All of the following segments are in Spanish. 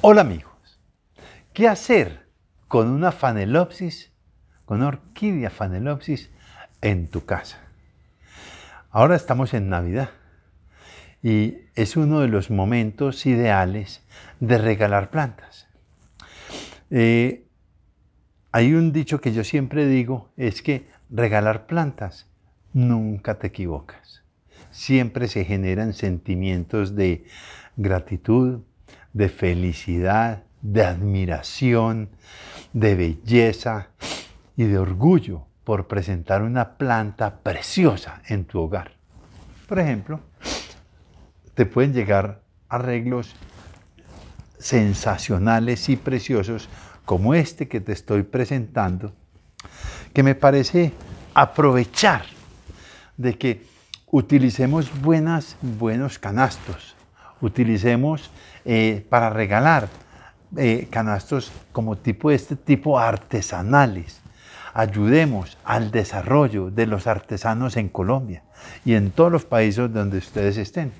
Hola amigos, ¿qué hacer con una fanelopsis, con una orquídea fanelopsis en tu casa? Ahora estamos en Navidad y es uno de los momentos ideales de regalar plantas. Eh, hay un dicho que yo siempre digo, es que regalar plantas nunca te equivocas. Siempre se generan sentimientos de gratitud, de felicidad, de admiración, de belleza y de orgullo por presentar una planta preciosa en tu hogar. Por ejemplo, te pueden llegar arreglos sensacionales y preciosos como este que te estoy presentando, que me parece aprovechar de que utilicemos buenas, buenos canastos, utilicemos eh, para regalar eh, canastos como tipo este tipo artesanales. Ayudemos al desarrollo de los artesanos en Colombia y en todos los países donde ustedes estén.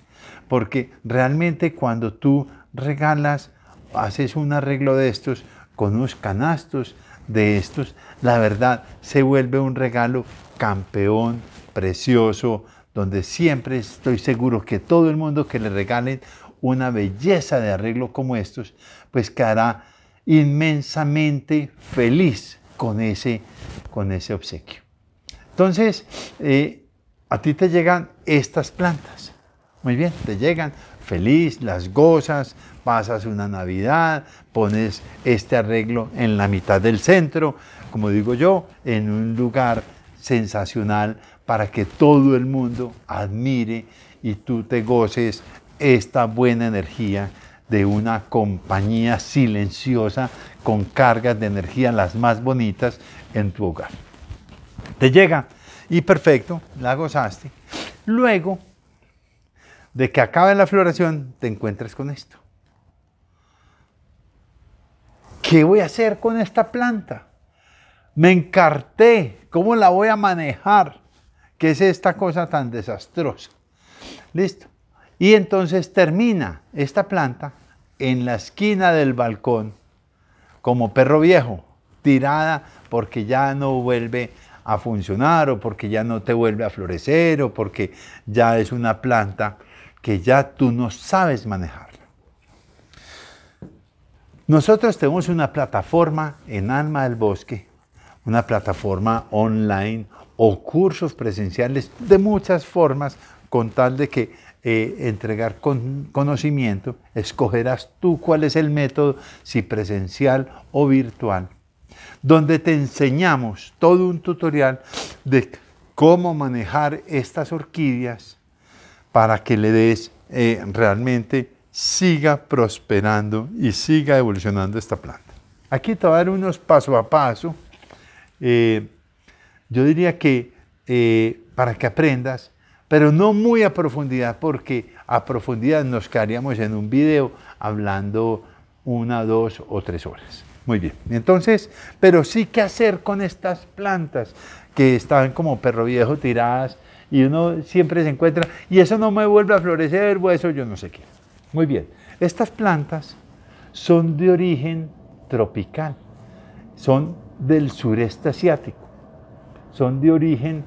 Porque realmente cuando tú regalas, haces un arreglo de estos con unos canastos de estos, la verdad se vuelve un regalo campeón, precioso, donde siempre estoy seguro que todo el mundo que le regalen una belleza de arreglo como estos, pues quedará inmensamente feliz con ese, con ese obsequio. Entonces, eh, a ti te llegan estas plantas. Muy bien, te llegan feliz, las gozas, pasas una Navidad, pones este arreglo en la mitad del centro, como digo yo, en un lugar sensacional para que todo el mundo admire y tú te goces esta buena energía de una compañía silenciosa con cargas de energía las más bonitas en tu hogar. Te llega y perfecto, la gozaste. Luego de que acabe la floración, te encuentras con esto. ¿Qué voy a hacer con esta planta? Me encarté, ¿cómo la voy a manejar? ¿Qué es esta cosa tan desastrosa. Listo. Y entonces termina esta planta en la esquina del balcón como perro viejo, tirada porque ya no vuelve a funcionar o porque ya no te vuelve a florecer o porque ya es una planta que ya tú no sabes manejarla. Nosotros tenemos una plataforma en Alma del Bosque, una plataforma online o cursos presenciales de muchas formas con tal de que eh, entregar con, conocimiento, escogerás tú cuál es el método, si presencial o virtual, donde te enseñamos todo un tutorial de cómo manejar estas orquídeas para que le des eh, realmente siga prosperando y siga evolucionando esta planta. Aquí te voy a dar unos paso a paso. Eh, yo diría que eh, para que aprendas, pero no muy a profundidad, porque a profundidad nos quedaríamos en un video hablando una, dos o tres horas. Muy bien, entonces, pero sí qué hacer con estas plantas que están como perro viejo tiradas y uno siempre se encuentra, y eso no me vuelve a florecer, o eso yo no sé qué. Muy bien, estas plantas son de origen tropical, son del sureste asiático son de origen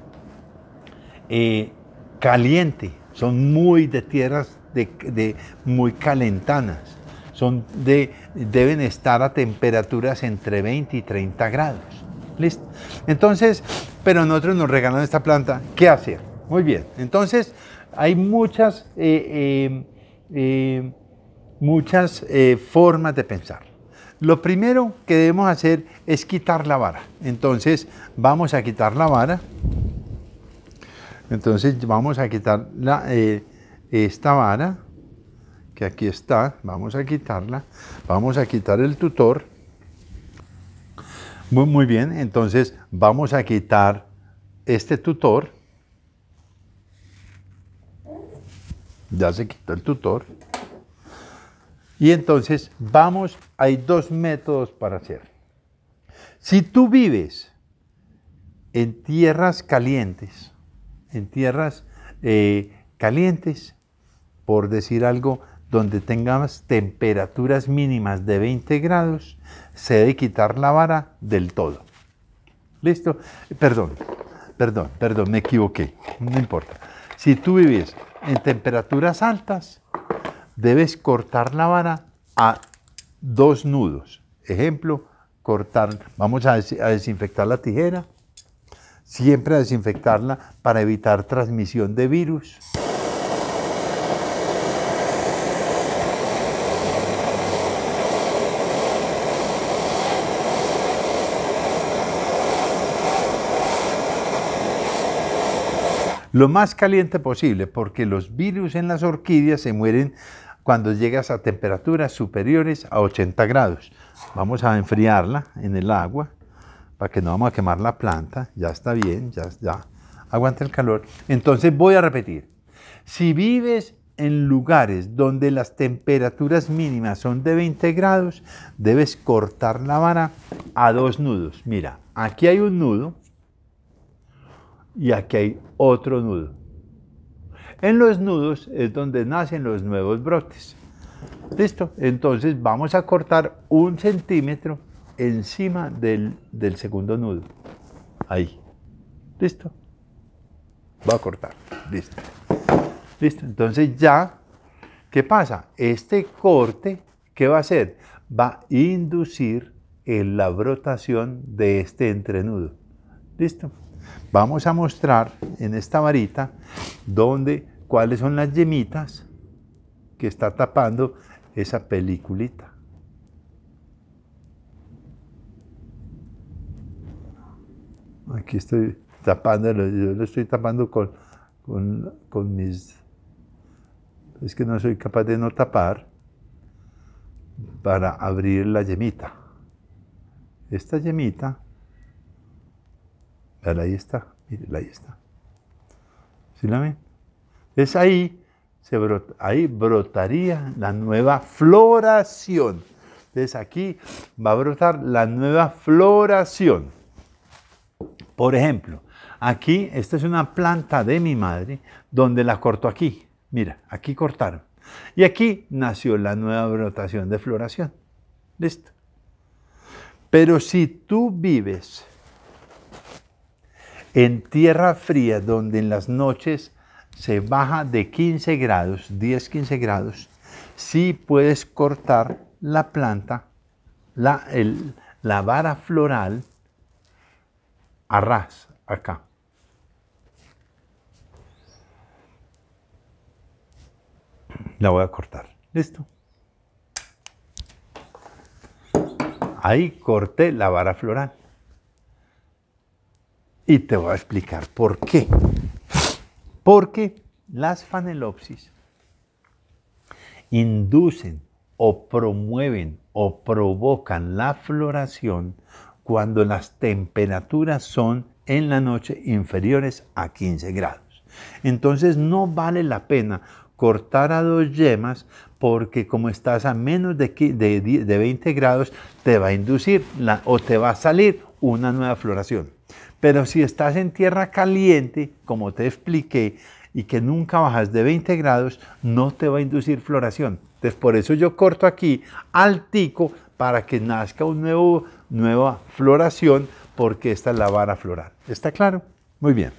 eh, caliente, son muy de tierras de, muy calentanas, son de, deben estar a temperaturas entre 20 y 30 grados. ¿Listo? Entonces, pero nosotros nos regalan esta planta. ¿Qué hacer? Muy bien. Entonces, hay muchas, eh, eh, muchas formas de pensar. Lo primero que debemos hacer es quitar la vara. Entonces vamos a quitar la vara. Entonces vamos a quitar la, eh, esta vara, que aquí está, vamos a quitarla. Vamos a quitar el tutor. Muy, muy bien, entonces vamos a quitar este tutor. Ya se quitó el tutor. Y entonces vamos, hay dos métodos para hacer. Si tú vives en tierras calientes, en tierras eh, calientes, por decir algo, donde tengas temperaturas mínimas de 20 grados, se debe quitar la vara del todo. ¿Listo? Perdón, perdón, perdón, me equivoqué, no importa. Si tú vives en temperaturas altas, debes cortar la vara a dos nudos. Ejemplo, cortar, vamos a, a desinfectar la tijera, siempre a desinfectarla para evitar transmisión de virus. lo más caliente posible, porque los virus en las orquídeas se mueren cuando llegas a temperaturas superiores a 80 grados. Vamos a enfriarla en el agua para que no vamos a quemar la planta. Ya está bien, ya, ya aguanta el calor. Entonces voy a repetir. Si vives en lugares donde las temperaturas mínimas son de 20 grados, debes cortar la vara a dos nudos. Mira, aquí hay un nudo y aquí hay otro nudo. En los nudos es donde nacen los nuevos brotes. ¿Listo? Entonces vamos a cortar un centímetro encima del, segundo nudo. Ahí. ¿Listo? Va a cortar. Listo. Listo. Entonces ya, ¿qué pasa? Este corte, ¿qué va a hacer? Va a inducir la brotación de este entrenudo. ¿Listo? Vamos a mostrar en esta varita donde cuáles son las yemitas que está tapando esa peliculita. Aquí estoy tapando, yo lo estoy tapando con, con, mis... Es que no soy capaz de no tapar para abrir la yemita. Esta yemita, ahí está, mire, ahí está. ¿Sí la ven? Es ahí, se ahí brotaría la nueva floración. Entonces aquí va a brotar la nueva floración. Por ejemplo, aquí, esta es una planta de mi madre, donde la cortó aquí. Mira, aquí cortaron. Y aquí nació la nueva brotación de floración. Listo. Pero si tú vives en tierra fría, donde en las noches se baja de 15 grados, 10-15 grados, si puedes cortar la planta, la, vara floral a ras, acá. La voy a cortar. Listo. Ahí corté la vara floral. Y te voy a explicar por qué. Porque las fanelopsis inducen o promueven o provocan la floración cuando las temperaturas son en la noche inferiores a 15 grados. Entonces no vale la pena cortar a dos yemas porque como estás a menos de, de, 20 grados te va a inducir o te va a salir una nueva floración. Pero si estás en tierra caliente, como te expliqué, y que nunca bajas de 20 grados, no te va a inducir floración. Entonces, por eso yo corto aquí al tico para que nazca una nueva floración, porque esta es la vara floral. ¿Está claro? Muy bien.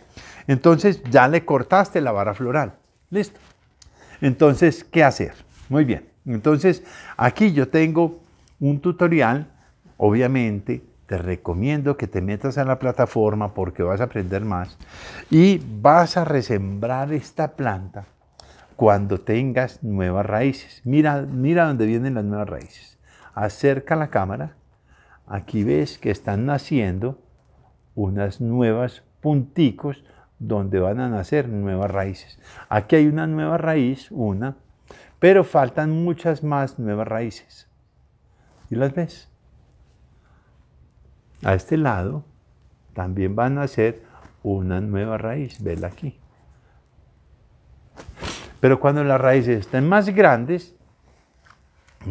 Entonces, ya le cortaste la vara floral. Listo. Entonces, ¿qué hacer? Muy bien. Entonces, aquí yo tengo un tutorial, obviamente, te recomiendo que te metas a la plataforma porque vas a aprender más y vas a resembrar esta planta cuando tengas nuevas raíces. Mira, mira dónde vienen las nuevas raíces. Acerca la cámara. Aquí ves que están naciendo unas nuevas punticos donde van a nacer nuevas raíces. Aquí hay una nueva raíz, una, pero faltan muchas más nuevas raíces. ¿Y las ves? a este lado también van a hacer una nueva raíz, vela aquí. Pero cuando las raíces estén más grandes,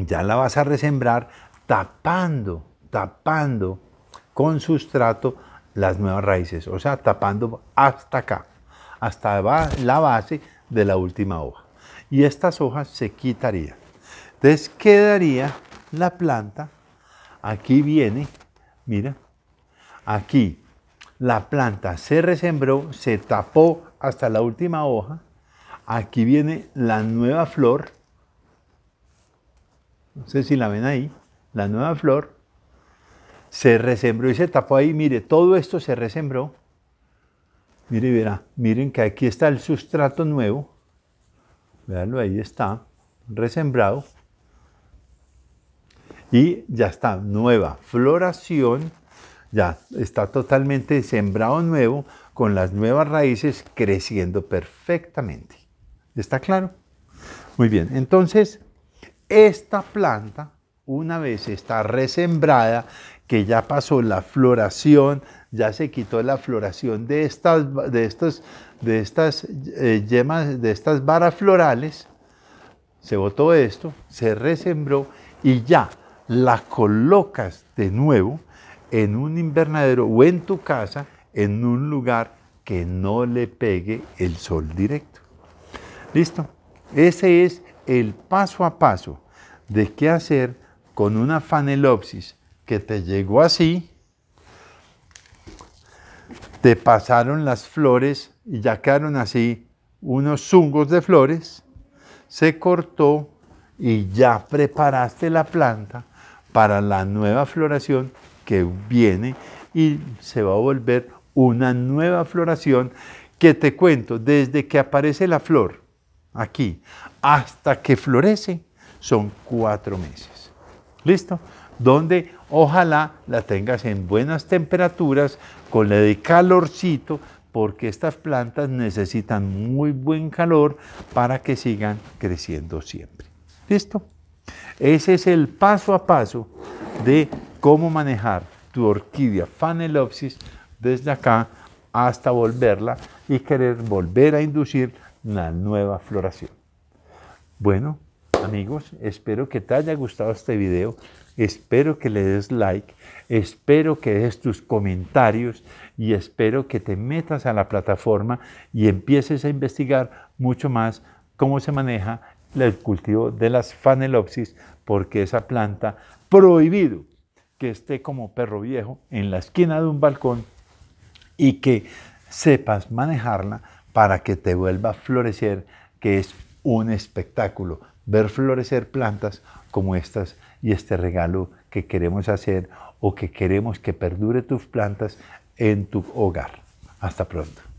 ya la vas a resembrar tapando, tapando con sustrato las nuevas raíces, o sea, tapando hasta acá, hasta la base de la última hoja. Y estas hojas se quitarían. Entonces quedaría la planta, aquí viene, mira, Aquí la planta se resembró, se tapó hasta la última hoja. Aquí viene la nueva flor. No sé si la ven ahí. La nueva flor. Se resembró y se tapó ahí. Mire, todo esto se resembró. Mire, verá. Miren que aquí está el sustrato nuevo. Veanlo, ahí está. Resembrado. Y ya está. Nueva floración ya está totalmente sembrado nuevo con las nuevas raíces creciendo perfectamente. ¿Está claro? Muy bien, entonces esta planta, una vez está resembrada, que ya pasó la floración, ya se quitó la floración de estas, de de estas eh, yemas, de estas varas florales, se botó esto, se resembró y ya la colocas de nuevo en un invernadero o en tu casa, en un lugar que no le pegue el sol directo. ¿Listo? Ese es el paso a paso de qué hacer con una fanelopsis que te llegó así, te pasaron las flores y ya quedaron así unos zungos de flores, se cortó y ya preparaste la planta para la nueva floración que viene y se va a volver una nueva floración que te cuento, desde que aparece la flor aquí hasta que florece, son cuatro meses. ¿Listo? Donde ojalá la tengas en buenas temperaturas, con la de calorcito, porque estas plantas necesitan muy buen calor para que sigan creciendo siempre. ¿Listo? Ese es el paso a paso de cómo manejar tu orquídea Fanelopsis desde acá hasta volverla y querer volver a inducir una nueva floración. Bueno, amigos, espero que te haya gustado este video, espero que le des like, espero que des tus comentarios y espero que te metas a la plataforma y empieces a investigar mucho más cómo se maneja el cultivo de las Fanelopsis, porque esa planta prohibido esté como perro viejo en la esquina de un balcón y que sepas manejarla para que te vuelva a florecer, que es un espectáculo ver florecer plantas como estas y este regalo que queremos hacer o que queremos que perdure tus plantas en tu hogar. Hasta pronto.